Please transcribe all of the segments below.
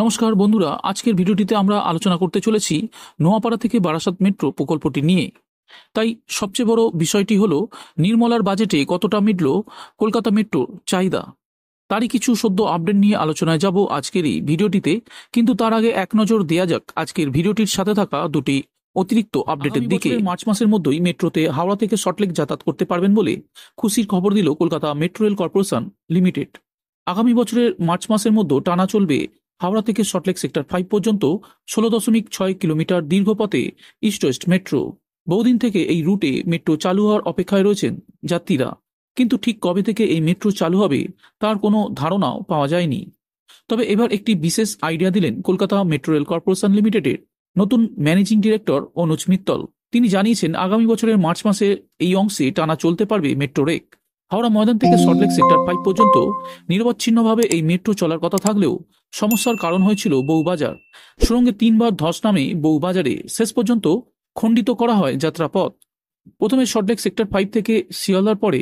নমস্কার বন্ধুরা আজকের ভিডিওটিতে আমরা আলোচনা করতে চলেছি নোয়াপাড়া থেকে বারাসাত মেট্রো প্রকল্পটি নিয়ে তাই সবচেয়ে বড় বিষয়টি হলো নির্মলার বাজেটে কতটা মিটল কলকাতা মেট্রোর চাহিদা তারই কিছু সদ্য আপডেট নিয়ে আলোচনায় যাব আজকের এই ভিডিওটিতে কিন্তু তার আগে এক নজর দেয়া যাক আজকের ভিডিওটির সাথে থাকা দুটি অতিরিক্ত আপডেটের দিকে মার্চ মাসের মধ্যেই মেট্রোতে হাওড়া থেকে শটলেক যাতায়াত করতে পারবেন বলে খুশির খবর দিল Kolkata metro rail corporation limited আগামী বছরের মার্চ মাসের মধ্যে টানা চলবে হাওড়া থেকে শর্টলেক সেক্টর ফাইভ পর্যন্ত ষোলো দশমিক ছয় কিলোমিটার দীর্ঘ পথে ইস্ট ওয়েস্ট মেট্রো বহুদিন থেকে এই রুটে মেট্রো চালু হওয়ার অপেক্ষায় রয়েছেন যাত্রীরা কিন্তু ঠিক কবে থেকে এই মেট্রো চালু হবে তার কোনো ধারণাও পাওয়া যায়নি তবে এবার একটি বিশেষ আইডিয়া দিলেন কলকাতা মেট্রো রেল কর্পোরেশন লিমিটেডের নতুন ম্যানেজিং ডিরেক্টর অনুজ মিত্তল তিনি জানিয়েছেন আগামী বছরের মার্চ মাসে এই অংশে টানা চলতে পারবে মেট্রো রেক হাওড়া ময়দান থেকে শর্টলেক সেক্টর ফাইভ পর্যন্ত নিরবচ্ছিন্নভাবে এই মেট্রো চলার কথা থাকলেও সমস্যার কারণ হয়েছিল বউবাজার সুরঙ্গে তিনবার ধস নামে বউবাজারে শেষ পর্যন্ত খণ্ডিত করা হয় যাত্রাপথ প্রথমে সল্টলেক সেক্টর ফাইভ থেকে শিয়ালদার পরে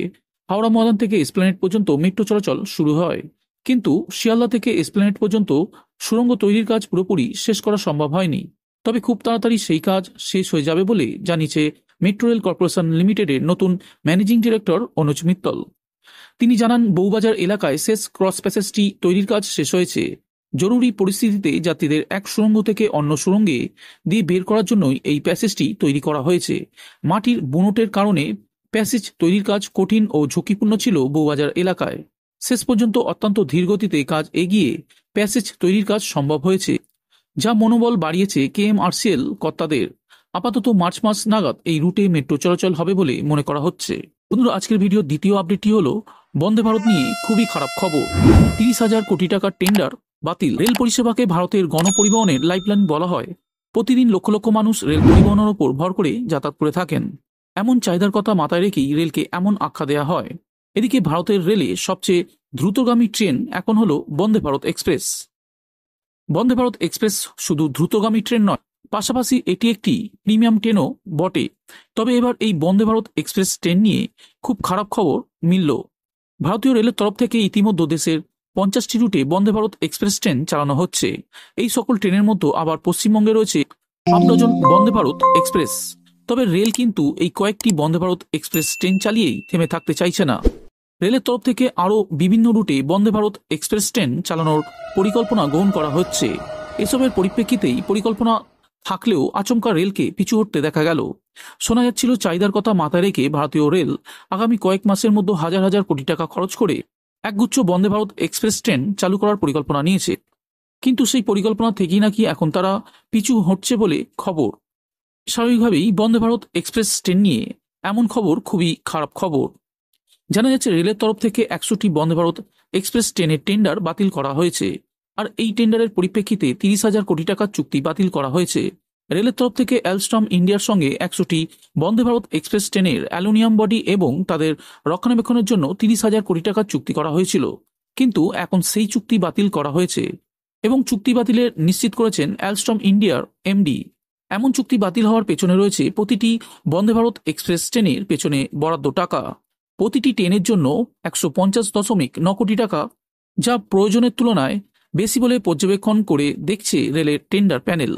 হাওড়া ময়দান থেকে এসপ্ল্যানেট পর্যন্ত মেট্রো চলাচল শুরু হয় কিন্তু শিয়ালদা থেকে এসপ্ল্যানেট পর্যন্ত সুরঙ্গ তৈরির কাজ পুরোপুরি শেষ করা সম্ভব হয়নি তবে খুব তাড়াতাড়ি সেই কাজ শেষ হয়ে যাবে বলে জানিয়েছে মেট্রো রেল কর্পোরেশন লিমিটেডের নতুন ম্যানেজিং ডিরেক্টর অনুজ মিত্তল তিনি জানান বউবাজার এলাকায় শেষ ক্রস প্যাসেজটি তৈরির কাজ শেষ হয়েছে জরুরি পরিস্থিতিতে যাত্রীদের এক সুড়ঙ্গ থেকে অন্য সুড়ঙ্গে দিয়ে বের করার জন্যই এই প্যাসেজটি তৈরি করা হয়েছে মাটির বুনোটের কারণে প্যাসেজ তৈরির কাজ কঠিন ও ঝুঁকিপূর্ণ ছিল বৌবাজার এলাকায় শেষ পর্যন্ত অত্যন্ত ধীরগতিতে কাজ এগিয়ে প্যাসেজ তৈরির কাজ সম্ভব হয়েছে যা মনোবল বাড়িয়েছে কে এম কেএমআরসিএল কর্তাদের আপাতত মার্চ মাস নাগাদ এই রুটে মেট্রো চলাচল হবে বলে মনে করা হচ্ছে বন্ধুরা আজকের ভিডিও দ্বিতীয় আপডেটটি হলো বন্দে ভারত নিয়ে খুবই খারাপ খবর তিরিশ হাজার কোটি টাকার টেন্ডার বাতিল রেল পরিষেবাকে ভারতের গণপরিবহনের লাইফলাইন বলা হয় প্রতিদিন লক্ষ লক্ষ মানুষ রেল পরিবহনের ওপর ভর করে যাতায়াত করে থাকেন এমন চাহিদার কথা মাথায় রেখেই রেলকে এমন আখ্যা দেয়া হয় এদিকে ভারতের রেলে সবচেয়ে দ্রুতগামী ট্রেন এখন হল বন্দে ভারত এক্সপ্রেস বন্দে ভারত এক্সপ্রেস শুধু দ্রুতগামী ট্রেন নয় পাশাপাশি এটি একটি প্রিমিয়াম ট্রেনও বটে তবে এবার এই বন্দে ভারত এক্সপ্রেস ট্রেন নিয়ে খুব খারাপ খবর মিলল ভারতীয় রেলের তরফ থেকে ইতিমধ্যে দেশের পঞ্চাশটি রুটে বন্দে ভারত এক্সপ্রেস ট্রেন চালানো হচ্ছে এই সকল ট্রেনের মতো আবার পশ্চিমবঙ্গে রয়েছে আট ডজন বন্দে ভারত এক্সপ্রেস তবে রেল কিন্তু এই কয়েকটি বন্দে ভারত এক্সপ্রেস ট্রেন চালিয়েই থেমে থাকতে চাইছে না রেলের তরফ থেকে আরও বিভিন্ন রুটে বন্দে ভারত এক্সপ্রেস ট্রেন চালানোর পরিকল্পনা গ্রহণ করা হচ্ছে এসবের পরিপ্রেক্ষিতেই পরিকল্পনা থাকলেও আচমকা রেলকে পিছু হটতে দেখা গেল শোনা যাচ্ছিল চাহিদার কথা মাথায় রেখে ভারতীয় রেল আগামী কয়েক মাসের মধ্যে হাজার হাজার কোটি টাকা খরচ করে একগুচ্ছ বন্দে ভারত এক্সপ্রেস ট্রেন চালু করার পরিকল্পনা নিয়েছে কিন্তু সেই পরিকল্পনা থেকেই নাকি এখন তারা পিছু হটছে বলে খবর স্বাভাবিকভাবেই বন্দে ভারত এক্সপ্রেস ট্রেন নিয়ে এমন খবর খুবই খারাপ খবর জানা যাচ্ছে রেলের তরফ থেকে একশোটি বন্দে ভারত এক্সপ্রেস ট্রেনের টেন্ডার বাতিল করা হয়েছে আর এই টেন্ডারের পরিপ্রেক্ষিতে তিরিশ হাজার কোটি টাকার চুক্তি বাতিল করা হয়েছে রেলের তরফ থেকে অ্যালস্টম ইন্ডিয়ার সঙ্গে একশোটি বন্দে ভারত এক্সপ্রেস ট্রেনের অ্যালুমিনিয়াম বডি এবং তাদের রক্ষণাবেক্ষণের জন্য তিরিশ হাজার কোটি টাকার চুক্তি করা হয়েছিল কিন্তু এখন সেই চুক্তি বাতিল করা হয়েছে এবং চুক্তি বাতিলের নিশ্চিত করেছেন অ্যালস্টম ইন্ডিয়ার এমডি এমন চুক্তি বাতিল হওয়ার পেছনে রয়েছে প্রতিটি বন্দে ভারত এক্সপ্রেস ট্রেনের পেছনে বরাদ্দ টাকা প্রতিটি ট্রেনের জন্য একশো পঞ্চাশ দশমিক ন কোটি টাকা যা প্রয়োজনের তুলনায় বেশি বলে পর্যবেক্ষণ করে দেখছে রেলের টেন্ডার প্যানেল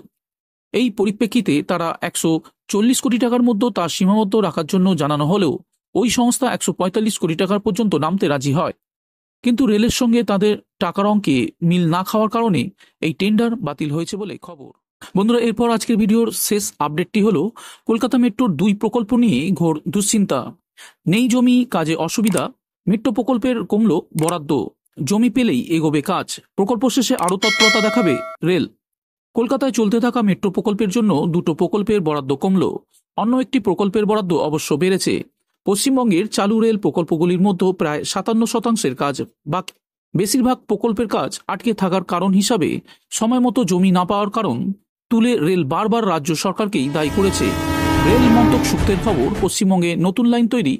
এই পরিপ্রেক্ষিতে তারা একশো চল্লিশ কোটি টাকার মধ্যে তা সীমাবদ্ধ রাখার জন্য জানানো হলেও ওই সংস্থা একশো পঁয়তাল্লিশ কোটি টাকার পর্যন্ত নামতে রাজি হয় কিন্তু রেলের সঙ্গে তাদের টাকার অঙ্কে মিল না খাওয়ার কারণে এই টেন্ডার বাতিল হয়েছে বলে খবর বন্ধুরা এরপর আজকের ভিডিওর শেষ আপডেটটি হলো কলকাতা মেট্রোর দুই প্রকল্প নিয়ে ঘোর দুশ্চিন্তা নেই জমি কাজে অসুবিধা মেট্রো প্রকল্পের কমল বরাদ্দ জমি পেলেই এগোবে কাজ প্রকল্প শেষে আরও তৎপরতা দেখাবে রেল কলকাতায় চলতে থাকা মেট্রো প্রকল্পের জন্য দুটো প্রকল্পের বরাদ্দ কমল অন্য একটি প্রকল্পের বরাদ্দ অবশ্য বেড়েছে পশ্চিমবঙ্গের চালু রেল প্রকল্পগুলির মধ্যে প্রায় সাতান্ন শতাংশের কাজ বাকি বেশিরভাগ প্রকল্পের কাজ আটকে থাকার কারণ হিসাবে সময় মতো জমি না পাওয়ার কারণ তুলে রেল বারবার রাজ্য সরকারকেই দায়ী করেছে রেল মন্ত্রক সূত্রের খবর পশ্চিমবঙ্গে নতুন লাইন তৈরি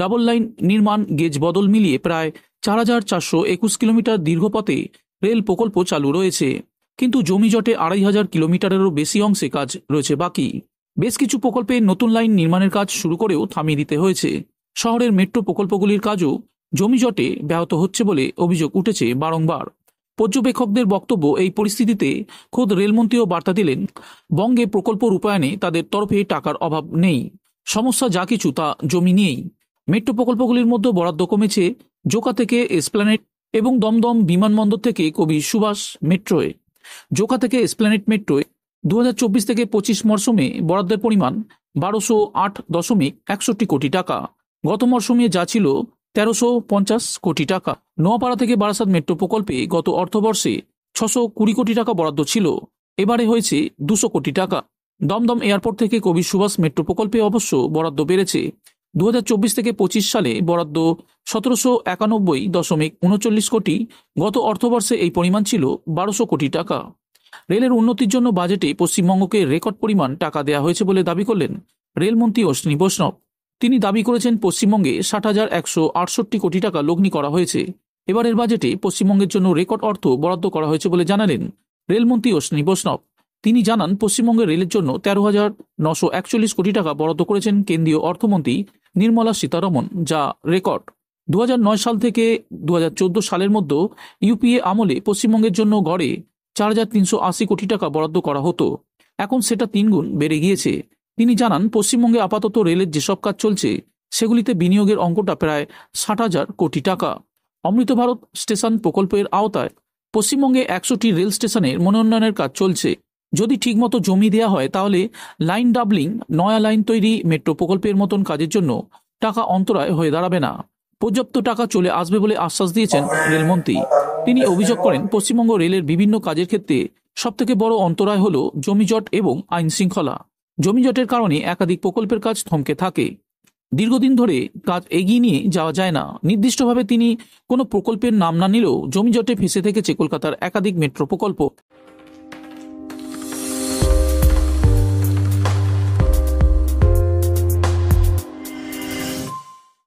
ডাবল লাইন নির্মাণ গেজ বদল মিলিয়ে প্রায় চার হাজার চারশো একুশ কিলোমিটার দীর্ঘপথে রেল প্রকল্প চালু রয়েছে কিন্তু জমিজটে আড়াই হাজার কিলোমিটারেরও বেশি অংশে কাজ রয়েছে বাকি বেশ কিছু প্রকল্পে নতুন লাইন নির্মাণের কাজ শুরু করেও থামিয়ে দিতে হয়েছে শহরের মেট্রো প্রকল্পগুলির কাজও জমিজটে ব্যাহত হচ্ছে বলে অভিযোগ উঠেছে বারংবার পর্যবেক্ষকদের বক্তব্য এই পরিস্থিতিতে খোদ রেলমন্ত্রীও বার্তা দিলেন বঙ্গে প্রকল্প রূপায়ণে তাদের তরফে টাকার অভাব নেই সমস্যা যা কিছু তা জমি নিয়েই মেট্রো প্রকল্পগুলির মধ্যে বরাদ্দ কমেছে জোকা থেকে এসপ্ল্যানেট এবং দমদম বিমানবন্দর থেকে কবি সুভাষ মেট্রোয় জোকা থেকে স্প্ল্যানেট মেট্রোয় দু থেকে পঁচিশ মরশুমে বরাদ্দের পরিমাণ বারোশো আট দশমিক একষট্টি কোটি টাকা গত মরশুমে যা ছিল তেরোশো পঞ্চাশ কোটি টাকা নোয়াপাড়া থেকে বারাসাত মেট্রো প্রকল্পে গত অর্থবর্ষে ছশো কুড়ি কোটি টাকা বরাদ্দ ছিল এবারে হয়েছে দুশো কোটি টাকা দমদম এয়ারপোর্ট থেকে কবি সুভাষ মেট্রো প্রকল্পে অবশ্য বরাদ্দ বেড়েছে দু থেকে পঁচিশ সালে বরাদ্দ সতেরোশো একানব্বই দশমিক উনচল্লিশ কোটি গত অর্থবর্ষে এই পরিমাণ ছিল বারোশো কোটি টাকা রেলের উন্নতির জন্য বাজেটে পশ্চিমবঙ্গকে রেকর্ড পরিমাণ টাকা দেওয়া হয়েছে বলে দাবি করলেন রেলমন্ত্রী অশ্বিনী বৈষ্ণব তিনি দাবি করেছেন পশ্চিমবঙ্গে ষাট হাজার একশো আটষট্টি কোটি টাকা লগ্নি করা হয়েছে এবারের বাজেটে পশ্চিমবঙ্গের জন্য রেকর্ড অর্থ বরাদ্দ করা হয়েছে বলে জানালেন রেলমন্ত্রী অশ্বিনী বৈষ্ণব তিনি জানান পশ্চিমবঙ্গের রেলের জন্য তেরো হাজার নশো একচল্লিশ কোটি টাকা বরাদ্দ করেছেন কেন্দ্রীয় অর্থমন্ত্রী নির্মলা সীতারমন যা রেকর্ড দু সাল থেকে দু সালের মধ্যে ইউপিএ আমলে পশ্চিমবঙ্গের জন্য গড়ে চার হাজার তিনশো আশি কোটি টাকা বরাদ্দ করা হতো এখন সেটা তিনগুণ বেড়ে গিয়েছে তিনি জানান পশ্চিমবঙ্গে আপাতত রেলের যেসব কাজ চলছে সেগুলিতে বিনিয়োগের অঙ্কটা প্রায় ষাট হাজার কোটি টাকা অমৃত ভারত স্টেশন প্রকল্পের আওতায় পশ্চিমবঙ্গে একশোটি রেল স্টেশনের মনোন্নয়নের কাজ চলছে যদি ঠিকমতো জমি দেয়া হয় তাহলে লাইন ডাবলিং নয়া লাইন তৈরি মেট্রো প্রকল্পের মতন কাজের জন্য টাকা অন্তরায় হয়ে দাঁড়াবে না পর্যাপ্ত টাকা চলে আসবে বলে আশ্বাস দিয়েছেন রেলমন্ত্রী তিনি অভিযোগ করেন পশ্চিমবঙ্গ রেলের বিভিন্ন কাজের ক্ষেত্রে সবথেকে বড় অন্তরায় হল জমিজট এবং আইন শৃঙ্খলা জমিজটের কারণে একাধিক প্রকল্পের কাজ থমকে থাকে দীর্ঘদিন ধরে কাজ এগিয়ে নিয়ে যাওয়া যায় না নির্দিষ্টভাবে তিনি কোনো প্রকল্পের নাম না নিলেও জমিজটে ফেঁসে থেকেছে কলকাতার একাধিক মেট্রো প্রকল্প